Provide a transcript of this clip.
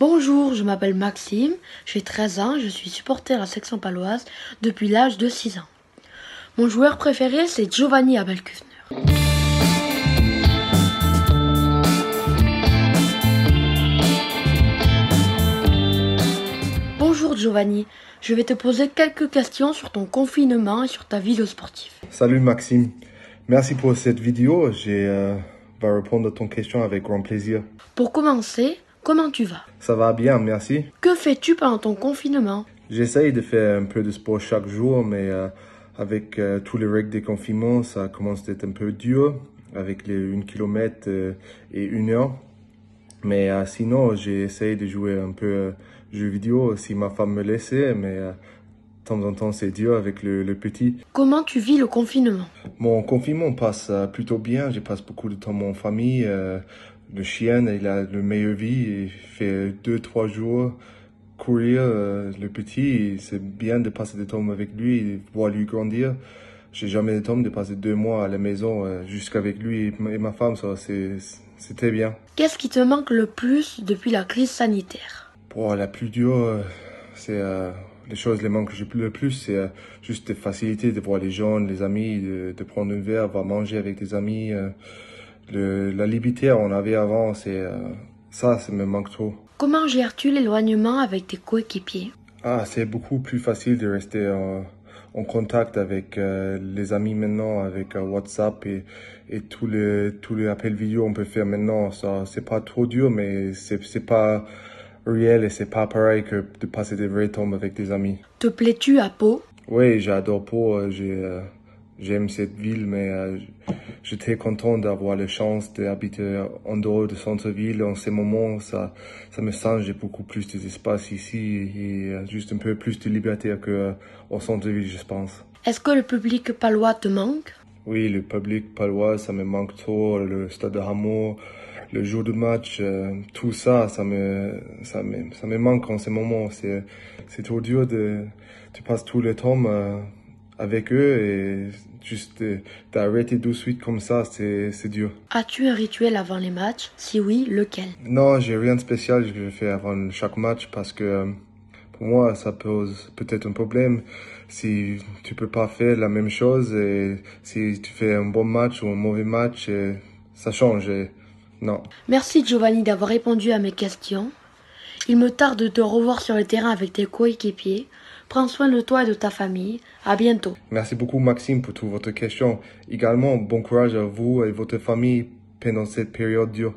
Bonjour, je m'appelle Maxime, j'ai 13 ans, je suis supporter à la section paloise depuis l'âge de 6 ans. Mon joueur préféré, c'est Giovanni Abel-Kufner. Bonjour Giovanni, je vais te poser quelques questions sur ton confinement et sur ta vie de sportif. Salut Maxime, merci pour cette vidéo, je euh, vais répondre à ton question avec grand plaisir. Pour commencer, Comment tu vas Ça va bien, merci. Que fais-tu pendant ton confinement J'essaye de faire un peu de sport chaque jour, mais euh, avec euh, tous les règles des confinement, ça commence être un peu dur, avec les 1 km euh, et 1 heure. Mais sinon, j'essaye de jouer un peu jeux vidéo si ma femme me laissait, mais de temps en temps, c'est dur avec le, petit. Comment tu vis le confinement Mon confinement passe plutôt bien. Je passe beaucoup de temps en famille le chien, il a le meilleur vie, il fait deux, trois jours courir euh, le petit, c'est bien de passer des temps avec lui, de voir lui grandir. J'ai jamais le temps de passer deux mois à la maison euh, jusqu'avec lui et ma femme, ça c'était bien. Qu'est-ce qui te manque le plus depuis la crise sanitaire Pour la plus dure, euh, c'est les choses les manques le plus, c'est juste des facilités de voir les gens, les amis, de, prendre un verre, voir manger avec des amis la liberté qu'on avait avant, c'est euh, ça, ça me manque trop. Comment gères-tu l'éloignement avec tes coéquipiers Ah, c'est beaucoup plus facile de rester en contact avec euh, les amis maintenant, avec euh, WhatsApp et, tous les tous les appels vidéo qu'on peut faire maintenant. Ça, c'est pas trop dur, mais c'est pas réel et c'est pas pareil que de passer des vrais temps avec des amis. Te plais-tu à Pau Oui, j'adore Pau. J'ai J'aime cette ville, mais euh, j'étais content d'avoir la chance d'habiter en dehors du centre-ville. En ces moments, ça, ça me change. j'ai beaucoup plus d'espace ici et euh, juste un peu plus de liberté qu'au euh, centre-ville, je pense. Est-ce que le public palois te manque Oui, le public palois, ça me manque trop. Le stade de Hameau, le jour de match, euh, tout ça, ça me, ça me, ça me manque en ces moments. C'est, trop dur de, tu passes tout le temps avec eux et juste d'arrêter tout de suite comme ça, c'est dur. As-tu un rituel avant les matchs Si oui, lequel Non, j'ai rien de spécial que je fais avant chaque match parce que euh, pour moi, ça pose peut-être un problème si tu peux pas faire la même chose et si tu fais un bon match ou un mauvais match, ça change. Et non. Merci Giovanni d'avoir répondu à mes questions. Il me tarde de te revoir sur le terrain avec tes coéquipiers. Prends soin de toi et de ta famille. À bientôt. Merci beaucoup, Maxime, pour toutes votre question. Également, bon courage à vous et votre famille pendant cette période dure.